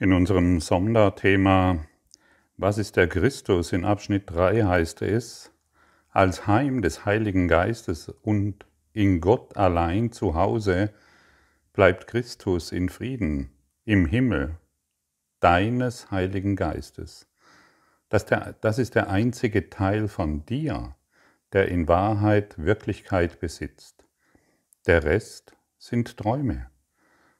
In unserem Sonderthema Was ist der Christus in Abschnitt 3 heißt es, als Heim des Heiligen Geistes und in Gott allein zu Hause bleibt Christus in Frieden im Himmel deines Heiligen Geistes. Das, der, das ist der einzige Teil von dir, der in Wahrheit Wirklichkeit besitzt. Der Rest sind Träume.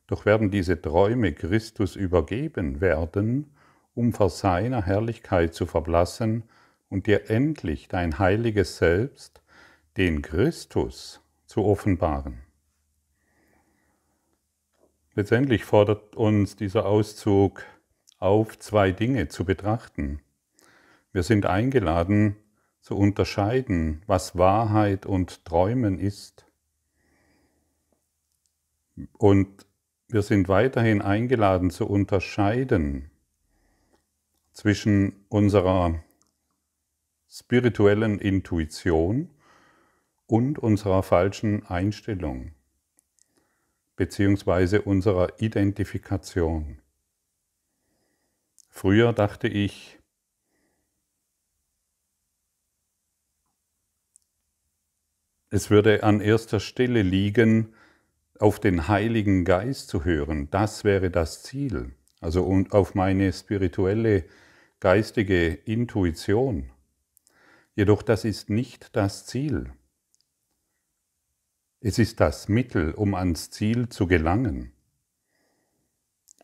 Doch werden diese Träume Christus übergeben werden, um vor seiner Herrlichkeit zu verblassen und dir endlich dein heiliges Selbst, den Christus, zu offenbaren. Letztendlich fordert uns dieser Auszug auf, zwei Dinge zu betrachten. Wir sind eingeladen zu unterscheiden, was Wahrheit und Träumen ist. Und wir sind weiterhin eingeladen zu unterscheiden zwischen unserer spirituellen Intuition und unserer falschen Einstellung beziehungsweise unserer Identifikation. Früher dachte ich, es würde an erster Stelle liegen, auf den Heiligen Geist zu hören, das wäre das Ziel. Also und auf meine spirituelle, geistige Intuition. Jedoch das ist nicht das Ziel. Es ist das Mittel, um ans Ziel zu gelangen.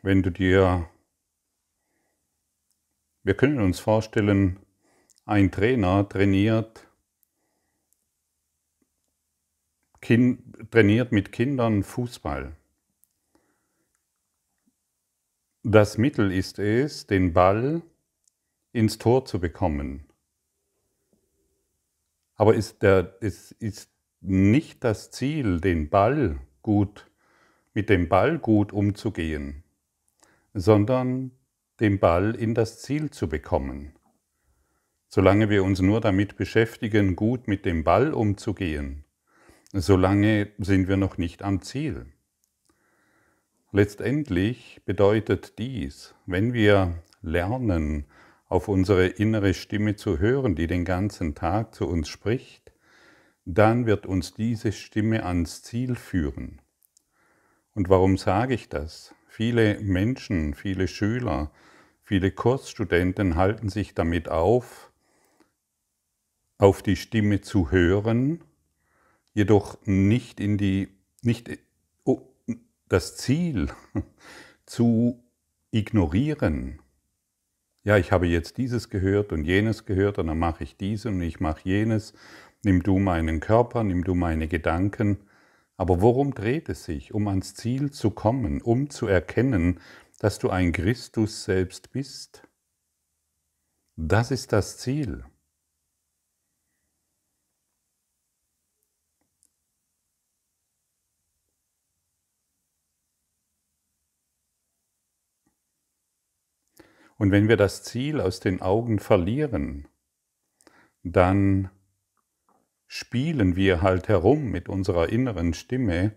Wenn du dir, wir können uns vorstellen, ein Trainer trainiert kind, trainiert mit Kindern Fußball. Das Mittel ist es, den Ball ins Tor zu bekommen. Aber ist der, es ist nicht das Ziel, den Ball gut, mit dem Ball gut umzugehen, sondern den Ball in das Ziel zu bekommen. Solange wir uns nur damit beschäftigen, gut mit dem Ball umzugehen, solange sind wir noch nicht am Ziel. Letztendlich bedeutet dies, wenn wir lernen, auf unsere innere Stimme zu hören, die den ganzen Tag zu uns spricht, dann wird uns diese Stimme ans Ziel führen. Und warum sage ich das? Viele Menschen, viele Schüler, viele Kursstudenten halten sich damit auf, auf die Stimme zu hören jedoch nicht in die, nicht oh, das Ziel zu ignorieren. Ja, ich habe jetzt dieses gehört und jenes gehört und dann mache ich dies und ich mache jenes. Nimm du meinen Körper, nimm du meine Gedanken. Aber worum dreht es sich? Um ans Ziel zu kommen, um zu erkennen, dass du ein Christus selbst bist. Das ist das Ziel. Und wenn wir das Ziel aus den Augen verlieren, dann spielen wir halt herum mit unserer inneren Stimme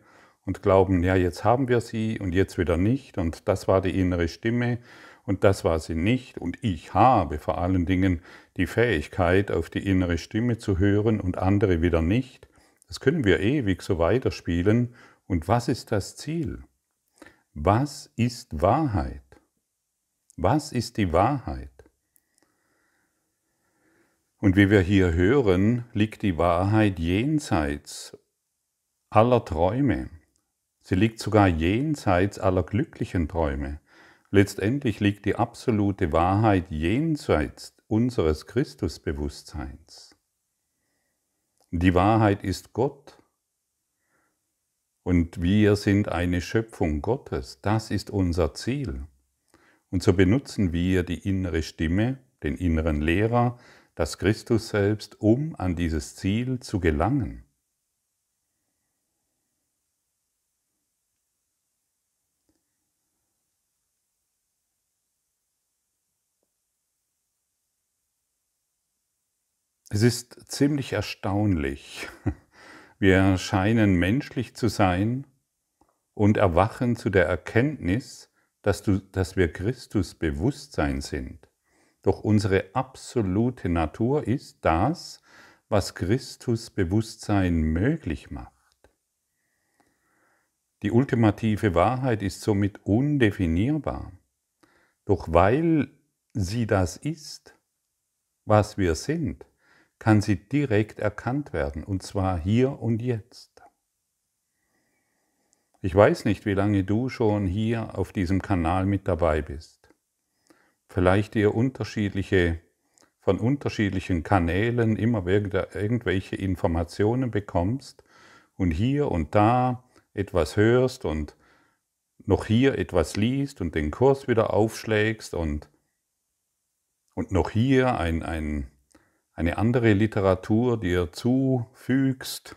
und glauben, ja, jetzt haben wir sie und jetzt wieder nicht und das war die innere Stimme und das war sie nicht und ich habe vor allen Dingen die Fähigkeit, auf die innere Stimme zu hören und andere wieder nicht. Das können wir ewig so weiterspielen. Und was ist das Ziel? Was ist Wahrheit? Was ist die Wahrheit? Und wie wir hier hören, liegt die Wahrheit jenseits aller Träume. Sie liegt sogar jenseits aller glücklichen Träume. Letztendlich liegt die absolute Wahrheit jenseits unseres Christusbewusstseins. Die Wahrheit ist Gott. Und wir sind eine Schöpfung Gottes. Das ist unser Ziel. Und so benutzen wir die innere Stimme, den inneren Lehrer, das Christus selbst, um an dieses Ziel zu gelangen. Es ist ziemlich erstaunlich. Wir scheinen menschlich zu sein und erwachen zu der Erkenntnis, dass, du, dass wir Christusbewusstsein sind. Doch unsere absolute Natur ist das, was Christus Bewusstsein möglich macht. Die ultimative Wahrheit ist somit undefinierbar. Doch weil sie das ist, was wir sind, kann sie direkt erkannt werden, und zwar hier und jetzt. Ich weiß nicht, wie lange du schon hier auf diesem Kanal mit dabei bist. Vielleicht dir unterschiedliche, von unterschiedlichen Kanälen immer irgendwelche Informationen bekommst und hier und da etwas hörst und noch hier etwas liest und den Kurs wieder aufschlägst und, und noch hier ein, ein, eine andere Literatur dir zufügst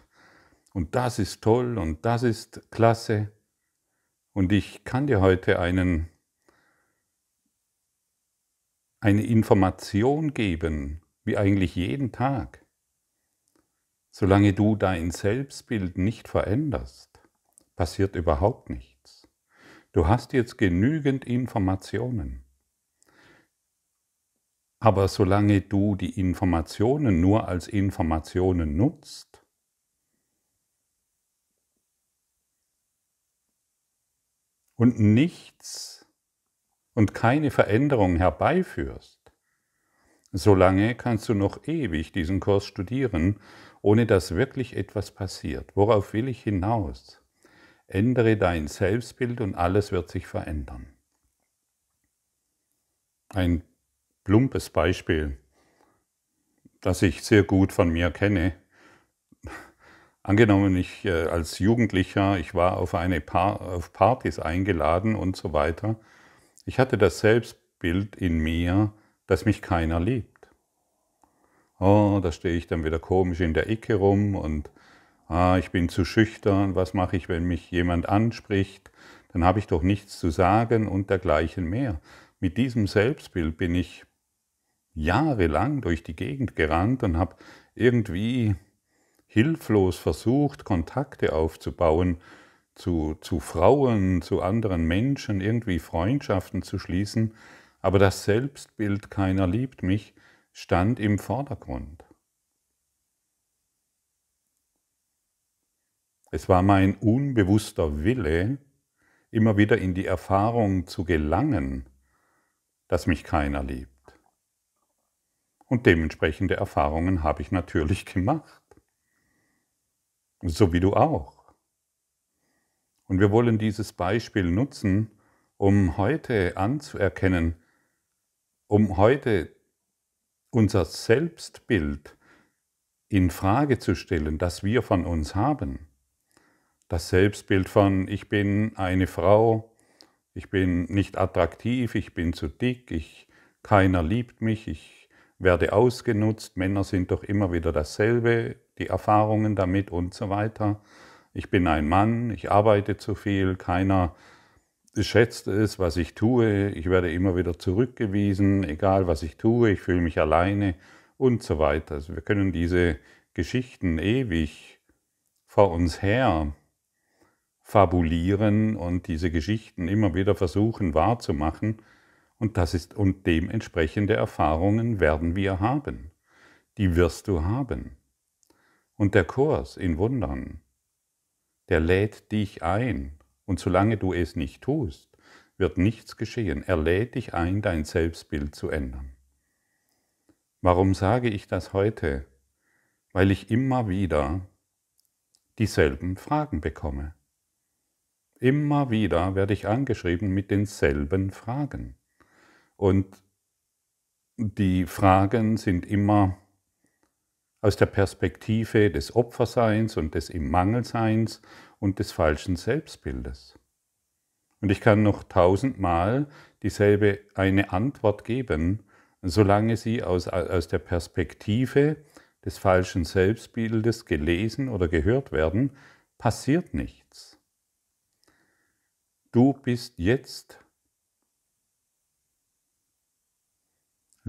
und das ist toll und das ist klasse. Und ich kann dir heute einen, eine Information geben, wie eigentlich jeden Tag. Solange du dein Selbstbild nicht veränderst, passiert überhaupt nichts. Du hast jetzt genügend Informationen. Aber solange du die Informationen nur als Informationen nutzt, und nichts und keine Veränderung herbeiführst, solange kannst du noch ewig diesen Kurs studieren, ohne dass wirklich etwas passiert. Worauf will ich hinaus? Ändere dein Selbstbild und alles wird sich verändern. Ein plumpes Beispiel, das ich sehr gut von mir kenne, Angenommen, ich äh, als Jugendlicher, ich war auf eine pa auf Partys eingeladen und so weiter. Ich hatte das Selbstbild in mir, dass mich keiner liebt. Oh, da stehe ich dann wieder komisch in der Ecke rum und ah, ich bin zu schüchtern, was mache ich, wenn mich jemand anspricht? Dann habe ich doch nichts zu sagen und dergleichen mehr. Mit diesem Selbstbild bin ich jahrelang durch die Gegend gerannt und habe irgendwie hilflos versucht, Kontakte aufzubauen zu, zu Frauen, zu anderen Menschen, irgendwie Freundschaften zu schließen, aber das Selbstbild keiner liebt mich stand im Vordergrund. Es war mein unbewusster Wille, immer wieder in die Erfahrung zu gelangen, dass mich keiner liebt. Und dementsprechende Erfahrungen habe ich natürlich gemacht so wie du auch. Und wir wollen dieses Beispiel nutzen, um heute anzuerkennen, um heute unser Selbstbild in Frage zu stellen, das wir von uns haben. Das Selbstbild von ich bin eine Frau, ich bin nicht attraktiv, ich bin zu dick, ich keiner liebt mich, ich werde ausgenutzt, Männer sind doch immer wieder dasselbe, die Erfahrungen damit und so weiter. Ich bin ein Mann, ich arbeite zu viel, keiner schätzt es, was ich tue, ich werde immer wieder zurückgewiesen, egal was ich tue, ich fühle mich alleine und so weiter. Also wir können diese Geschichten ewig vor uns her fabulieren und diese Geschichten immer wieder versuchen wahrzumachen und, das ist, und dementsprechende Erfahrungen werden wir haben. Die wirst du haben. Und der Kurs in Wundern, der lädt dich ein. Und solange du es nicht tust, wird nichts geschehen. Er lädt dich ein, dein Selbstbild zu ändern. Warum sage ich das heute? Weil ich immer wieder dieselben Fragen bekomme. Immer wieder werde ich angeschrieben mit denselben Fragen. Und die Fragen sind immer aus der Perspektive des Opferseins und des im Mangelseins und des falschen Selbstbildes. Und ich kann noch tausendmal dieselbe eine Antwort geben, solange sie aus, aus der Perspektive des falschen Selbstbildes gelesen oder gehört werden, passiert nichts. Du bist jetzt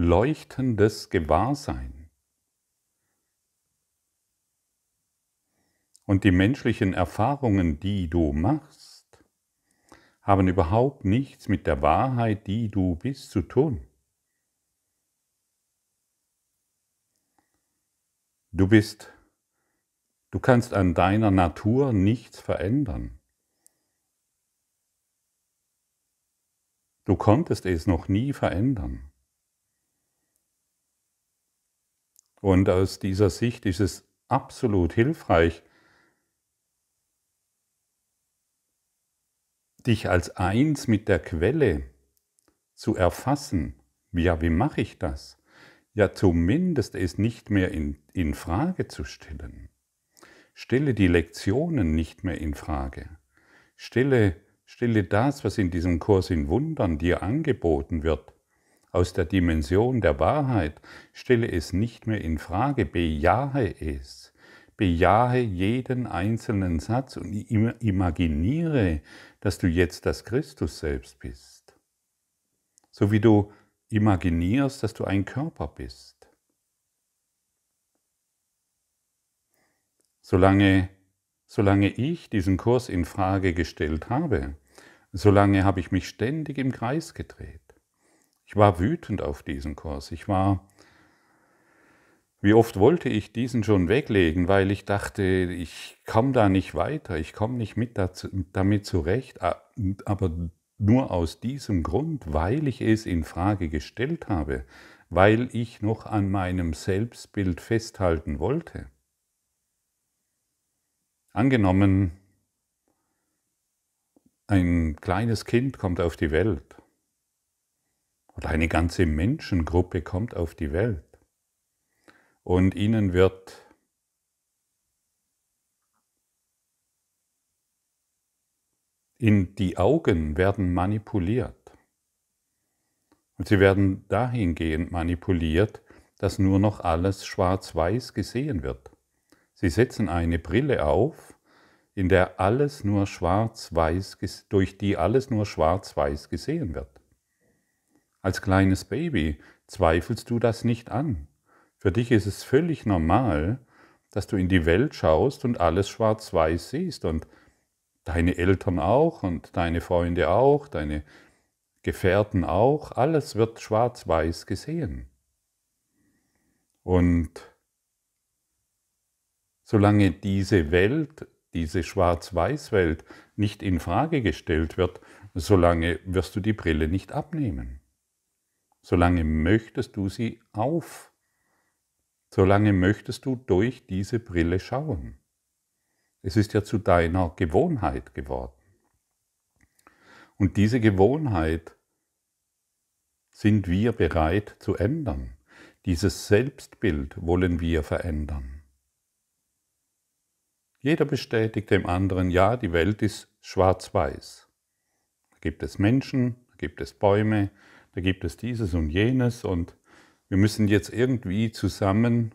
leuchtendes Gewahrsein. Und die menschlichen Erfahrungen, die du machst, haben überhaupt nichts mit der Wahrheit, die du bist, zu tun. Du bist, du kannst an deiner Natur nichts verändern. Du konntest es noch nie verändern. Und aus dieser Sicht ist es absolut hilfreich, dich als eins mit der Quelle zu erfassen. Ja, wie mache ich das? Ja, zumindest es nicht mehr in, in Frage zu stellen. Stelle die Lektionen nicht mehr in Frage. Stelle, stelle das, was in diesem Kurs in Wundern dir angeboten wird, aus der Dimension der Wahrheit, stelle es nicht mehr in Frage, bejahe es. Bejahe jeden einzelnen Satz und imaginiere, dass du jetzt das Christus selbst bist. So wie du imaginierst, dass du ein Körper bist. Solange, solange ich diesen Kurs in Frage gestellt habe, solange habe ich mich ständig im Kreis gedreht. Ich war wütend auf diesen Kurs. Ich war, wie oft wollte ich diesen schon weglegen, weil ich dachte, ich komme da nicht weiter, ich komme nicht mit dazu, damit zurecht, aber nur aus diesem Grund, weil ich es in Frage gestellt habe, weil ich noch an meinem Selbstbild festhalten wollte. Angenommen, ein kleines Kind kommt auf die Welt und eine ganze Menschengruppe kommt auf die Welt. Und ihnen wird in die Augen werden manipuliert. Und sie werden dahingehend manipuliert, dass nur noch alles schwarz-weiß gesehen wird. Sie setzen eine Brille auf, in der alles nur schwarz-weiß durch die alles nur schwarz-weiß gesehen wird. Als kleines Baby zweifelst du das nicht an. Für dich ist es völlig normal, dass du in die Welt schaust und alles schwarz-weiß siehst und deine Eltern auch und deine Freunde auch, deine Gefährten auch, alles wird schwarz-weiß gesehen. Und solange diese Welt, diese Schwarz-Weiß-Welt nicht in Frage gestellt wird, solange wirst du die Brille nicht abnehmen solange möchtest du sie auf, solange möchtest du durch diese Brille schauen. Es ist ja zu deiner Gewohnheit geworden. Und diese Gewohnheit sind wir bereit zu ändern. Dieses Selbstbild wollen wir verändern. Jeder bestätigt dem anderen, ja, die Welt ist schwarz-weiß. Da gibt es Menschen, da gibt es Bäume, da gibt es dieses und jenes und wir müssen jetzt irgendwie zusammen,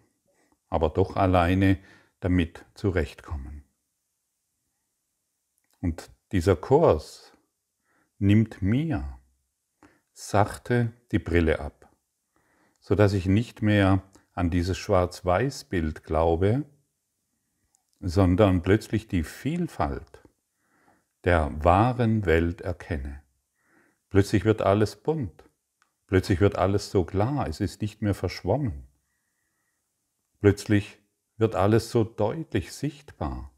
aber doch alleine damit zurechtkommen. Und dieser Kurs nimmt mir sachte die Brille ab, sodass ich nicht mehr an dieses Schwarz-Weiß-Bild glaube, sondern plötzlich die Vielfalt der wahren Welt erkenne. Plötzlich wird alles bunt. Plötzlich wird alles so klar, es ist nicht mehr verschwommen. Plötzlich wird alles so deutlich sichtbar.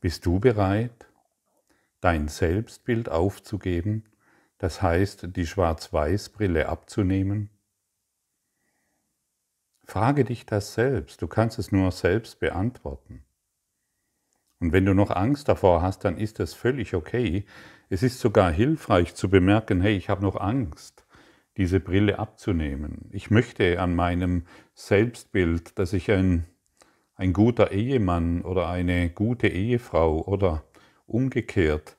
Bist du bereit, dein Selbstbild aufzugeben, das heißt die Schwarz-Weiß-Brille abzunehmen? Frage dich das selbst, du kannst es nur selbst beantworten. Und wenn du noch Angst davor hast, dann ist das völlig okay. Es ist sogar hilfreich zu bemerken, hey, ich habe noch Angst, diese Brille abzunehmen. Ich möchte an meinem Selbstbild, dass ich ein, ein guter Ehemann oder eine gute Ehefrau oder umgekehrt,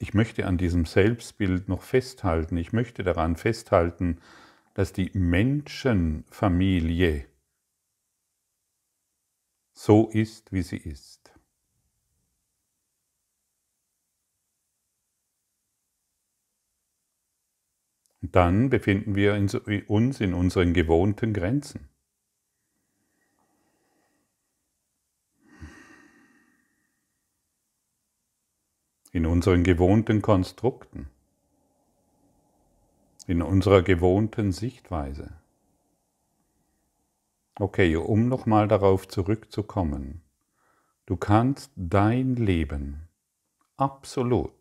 ich möchte an diesem Selbstbild noch festhalten. Ich möchte daran festhalten, dass die Menschenfamilie so ist, wie sie ist. dann befinden wir uns in unseren gewohnten Grenzen. In unseren gewohnten Konstrukten. In unserer gewohnten Sichtweise. Okay, um nochmal darauf zurückzukommen. Du kannst dein Leben absolut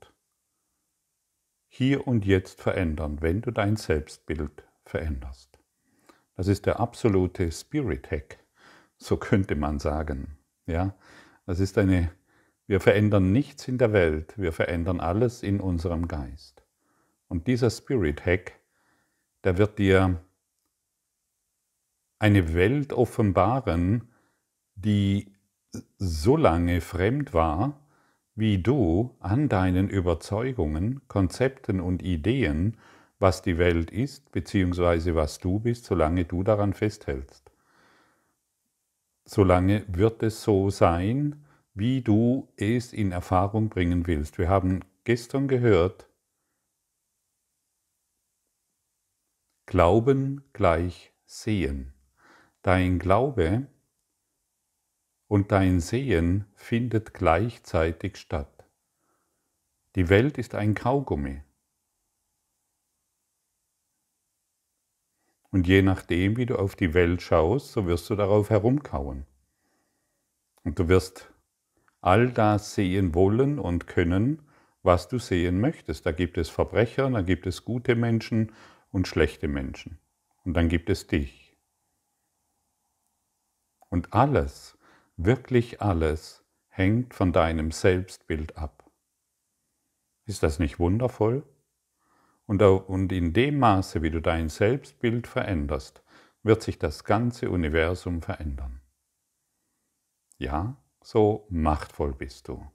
hier und jetzt verändern, wenn du dein Selbstbild veränderst. Das ist der absolute Spirit Hack, so könnte man sagen. Ja, das ist eine wir verändern nichts in der Welt, wir verändern alles in unserem Geist. Und dieser Spirit Hack, der wird dir eine Welt offenbaren, die so lange fremd war, wie du an deinen Überzeugungen, Konzepten und Ideen, was die Welt ist bzw. was du bist, solange du daran festhältst. Solange wird es so sein, wie du es in Erfahrung bringen willst. Wir haben gestern gehört, Glauben gleich Sehen. Dein Glaube und dein Sehen findet gleichzeitig statt. Die Welt ist ein Kaugummi. Und je nachdem, wie du auf die Welt schaust, so wirst du darauf herumkauen. Und du wirst all das sehen wollen und können, was du sehen möchtest. Da gibt es Verbrecher, da gibt es gute Menschen und schlechte Menschen. Und dann gibt es dich. Und alles, Wirklich alles hängt von deinem Selbstbild ab. Ist das nicht wundervoll? Und in dem Maße, wie du dein Selbstbild veränderst, wird sich das ganze Universum verändern. Ja, so machtvoll bist du.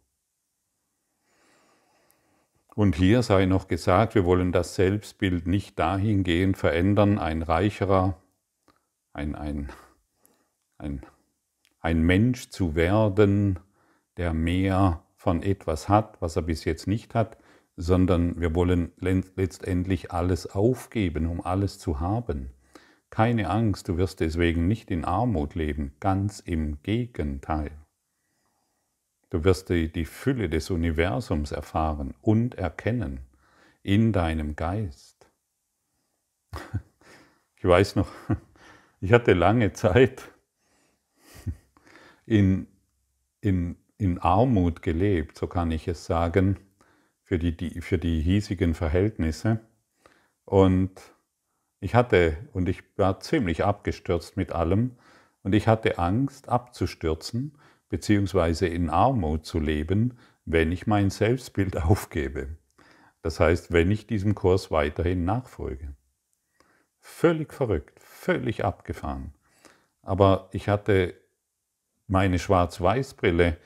Und hier sei noch gesagt, wir wollen das Selbstbild nicht dahingehend verändern, ein reicherer, ein, ein, ein ein Mensch zu werden, der mehr von etwas hat, was er bis jetzt nicht hat, sondern wir wollen letztendlich alles aufgeben, um alles zu haben. Keine Angst, du wirst deswegen nicht in Armut leben, ganz im Gegenteil. Du wirst die, Fülle des Universums erfahren und erkennen in deinem Geist. Ich weiß noch, ich hatte lange Zeit, in, in, in Armut gelebt, so kann ich es sagen, für die, die, für die hiesigen Verhältnisse. Und ich hatte, und ich war ziemlich abgestürzt mit allem, und ich hatte Angst, abzustürzen beziehungsweise in Armut zu leben, wenn ich mein Selbstbild aufgebe. Das heißt, wenn ich diesem Kurs weiterhin nachfolge. Völlig verrückt, völlig abgefahren. Aber ich hatte meine Schwarz-Weiß-Brille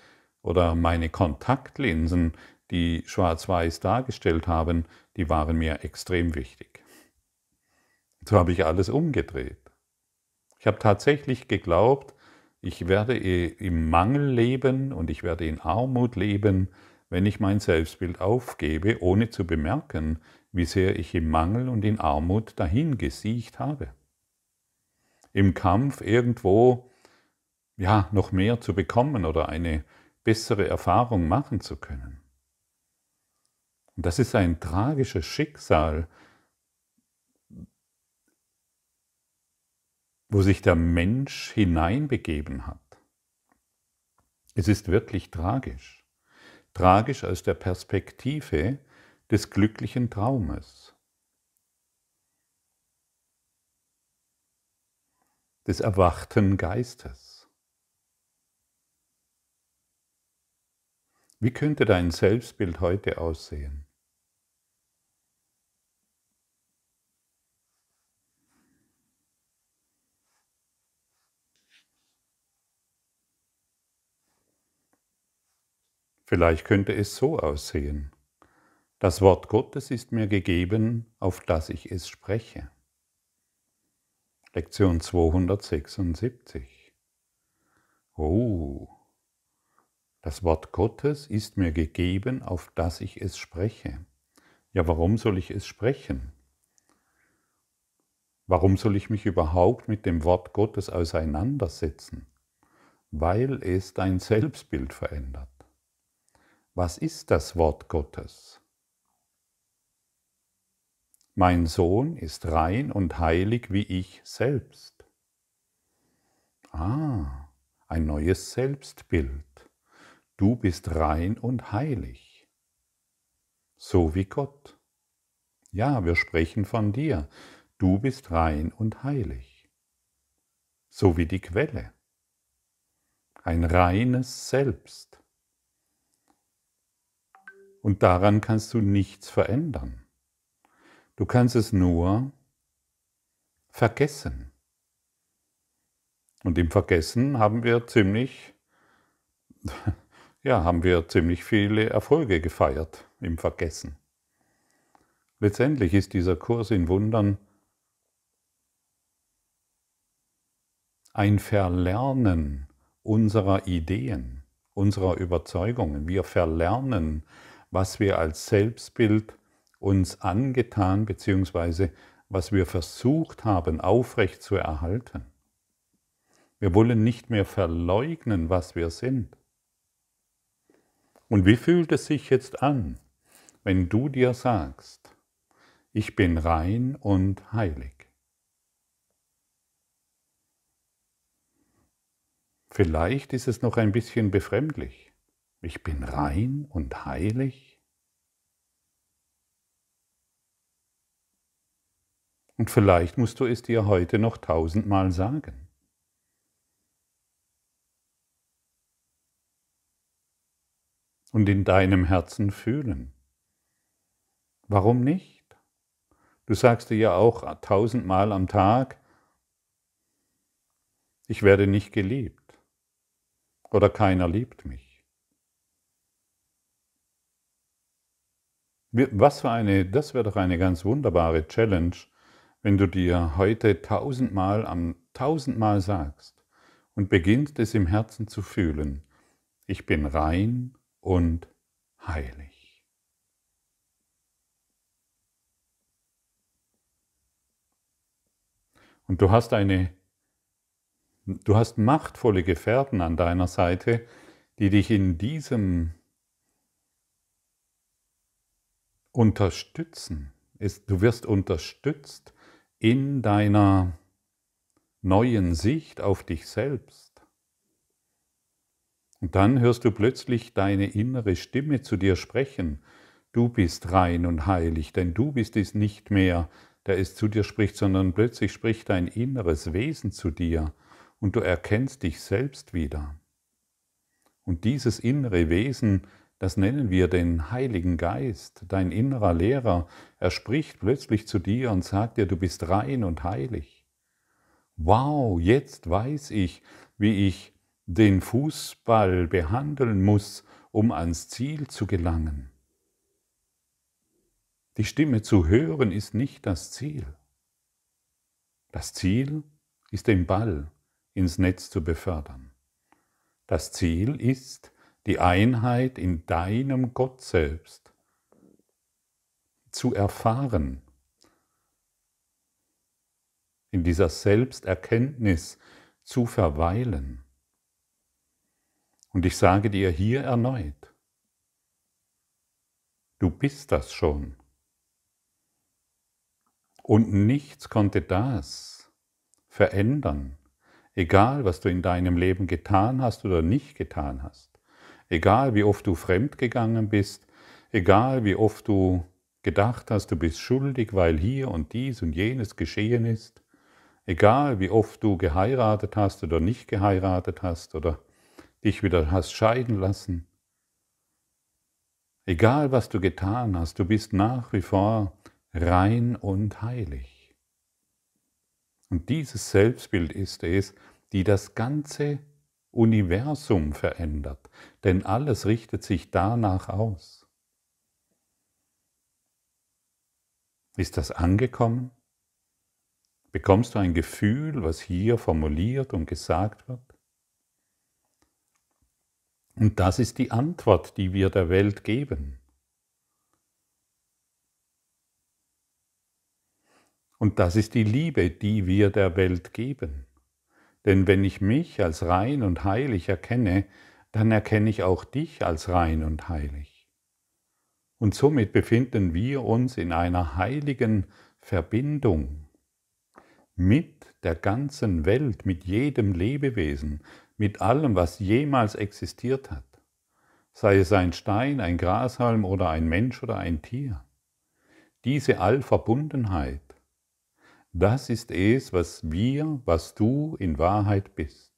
oder meine Kontaktlinsen, die schwarz-weiß dargestellt haben, die waren mir extrem wichtig. So habe ich alles umgedreht. Ich habe tatsächlich geglaubt, ich werde eh im Mangel leben und ich werde in Armut leben, wenn ich mein Selbstbild aufgebe, ohne zu bemerken, wie sehr ich im Mangel und in Armut dahin gesiecht habe. Im Kampf irgendwo ja, noch mehr zu bekommen oder eine bessere Erfahrung machen zu können. Und das ist ein tragisches Schicksal, wo sich der Mensch hineinbegeben hat. Es ist wirklich tragisch. Tragisch aus der Perspektive des glücklichen Traumes. des erwachten Geistes. Wie könnte dein Selbstbild heute aussehen? Vielleicht könnte es so aussehen. Das Wort Gottes ist mir gegeben, auf das ich es spreche. Lektion 276. Oh. Das Wort Gottes ist mir gegeben, auf das ich es spreche. Ja, warum soll ich es sprechen? Warum soll ich mich überhaupt mit dem Wort Gottes auseinandersetzen? Weil es dein Selbstbild verändert. Was ist das Wort Gottes? Mein Sohn ist rein und heilig wie ich selbst. Ah, ein neues Selbstbild du bist rein und heilig, so wie Gott. Ja, wir sprechen von dir, du bist rein und heilig, so wie die Quelle, ein reines Selbst. Und daran kannst du nichts verändern. Du kannst es nur vergessen. Und im Vergessen haben wir ziemlich ja, haben wir ziemlich viele Erfolge gefeiert im Vergessen. Letztendlich ist dieser Kurs in Wundern ein Verlernen unserer Ideen, unserer Überzeugungen. Wir verlernen, was wir als Selbstbild uns angetan bzw. was wir versucht haben aufrecht zu erhalten. Wir wollen nicht mehr verleugnen, was wir sind. Und wie fühlt es sich jetzt an, wenn du dir sagst, ich bin rein und heilig? Vielleicht ist es noch ein bisschen befremdlich. Ich bin rein und heilig. Und vielleicht musst du es dir heute noch tausendmal sagen. und in deinem Herzen fühlen. Warum nicht? Du sagst dir ja auch tausendmal am Tag, ich werde nicht geliebt oder keiner liebt mich. Was für eine, das wäre doch eine ganz wunderbare Challenge, wenn du dir heute tausendmal am tausendmal sagst und beginnst es im Herzen zu fühlen. Ich bin rein, und heilig. Und du hast eine, du hast machtvolle Gefährten an deiner Seite, die dich in diesem unterstützen. Du wirst unterstützt in deiner neuen Sicht auf dich selbst. Und dann hörst du plötzlich deine innere Stimme zu dir sprechen. Du bist rein und heilig, denn du bist es nicht mehr, der es zu dir spricht, sondern plötzlich spricht dein inneres Wesen zu dir und du erkennst dich selbst wieder. Und dieses innere Wesen, das nennen wir den Heiligen Geist, dein innerer Lehrer. Er spricht plötzlich zu dir und sagt dir, du bist rein und heilig. Wow, jetzt weiß ich, wie ich den Fußball behandeln muss, um ans Ziel zu gelangen. Die Stimme zu hören ist nicht das Ziel. Das Ziel ist den Ball ins Netz zu befördern. Das Ziel ist die Einheit in deinem Gott selbst zu erfahren. In dieser Selbsterkenntnis zu verweilen. Und ich sage dir hier erneut, du bist das schon. Und nichts konnte das verändern, egal was du in deinem Leben getan hast oder nicht getan hast, egal wie oft du fremdgegangen bist, egal wie oft du gedacht hast, du bist schuldig, weil hier und dies und jenes geschehen ist, egal wie oft du geheiratet hast oder nicht geheiratet hast oder dich wieder hast scheiden lassen. Egal was du getan hast, du bist nach wie vor rein und heilig. Und dieses Selbstbild ist es, die das ganze Universum verändert, denn alles richtet sich danach aus. Ist das angekommen? Bekommst du ein Gefühl, was hier formuliert und gesagt wird? Und das ist die Antwort, die wir der Welt geben. Und das ist die Liebe, die wir der Welt geben. Denn wenn ich mich als rein und heilig erkenne, dann erkenne ich auch dich als rein und heilig. Und somit befinden wir uns in einer heiligen Verbindung mit der ganzen Welt, mit jedem Lebewesen, mit allem, was jemals existiert hat, sei es ein Stein, ein Grashalm oder ein Mensch oder ein Tier. Diese Allverbundenheit, das ist es, was wir, was du in Wahrheit bist.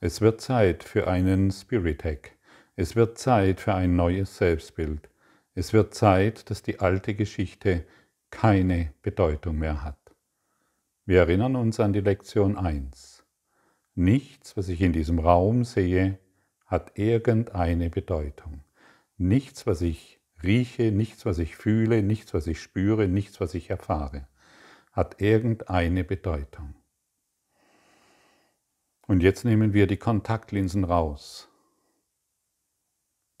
Es wird Zeit für einen Spirit Hack. Es wird Zeit für ein neues Selbstbild. Es wird Zeit, dass die alte Geschichte keine Bedeutung mehr hat. Wir erinnern uns an die Lektion 1. Nichts, was ich in diesem Raum sehe, hat irgendeine Bedeutung. Nichts, was ich rieche, nichts, was ich fühle, nichts, was ich spüre, nichts, was ich erfahre, hat irgendeine Bedeutung. Und jetzt nehmen wir die Kontaktlinsen raus,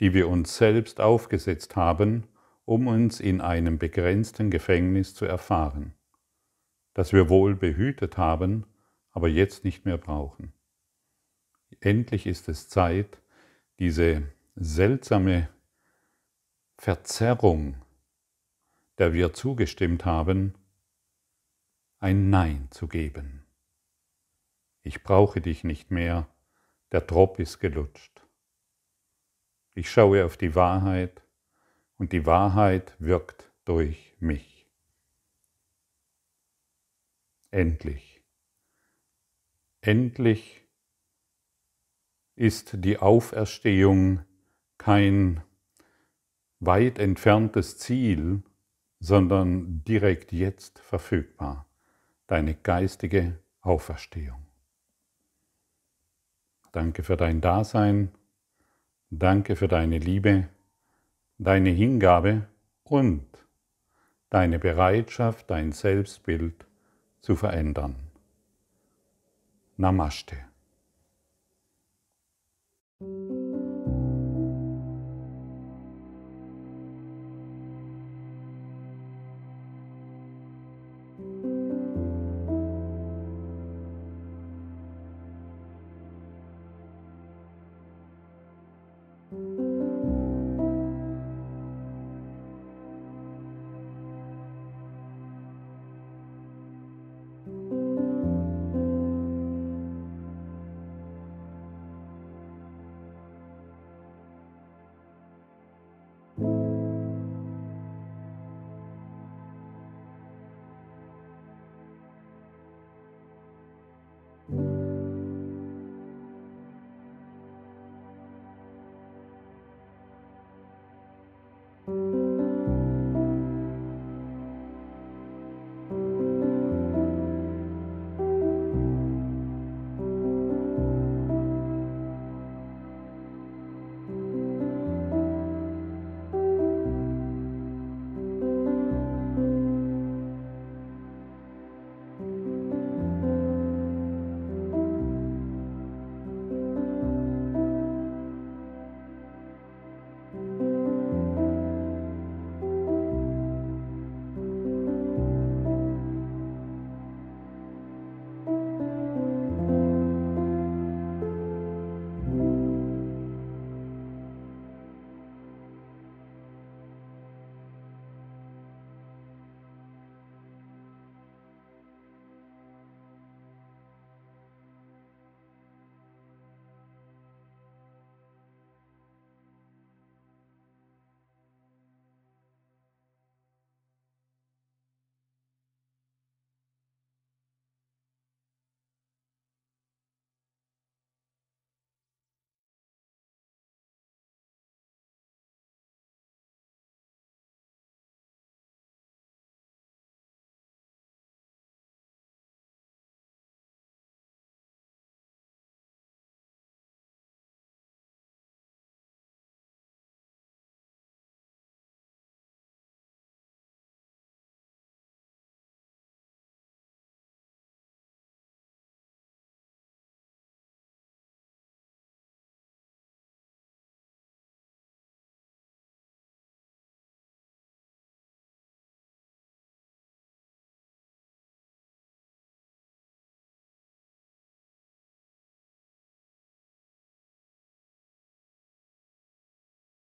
die wir uns selbst aufgesetzt haben, um uns in einem begrenzten Gefängnis zu erfahren, das wir wohl behütet haben, aber jetzt nicht mehr brauchen. Endlich ist es Zeit, diese seltsame Verzerrung, der wir zugestimmt haben, ein Nein zu geben. Ich brauche dich nicht mehr, der Drop ist gelutscht. Ich schaue auf die Wahrheit und die Wahrheit wirkt durch mich. Endlich, endlich ist die Auferstehung kein weit entferntes Ziel, sondern direkt jetzt verfügbar, deine geistige Auferstehung. Danke für dein Dasein, danke für deine Liebe deine Hingabe und deine Bereitschaft, dein Selbstbild zu verändern. Namaste.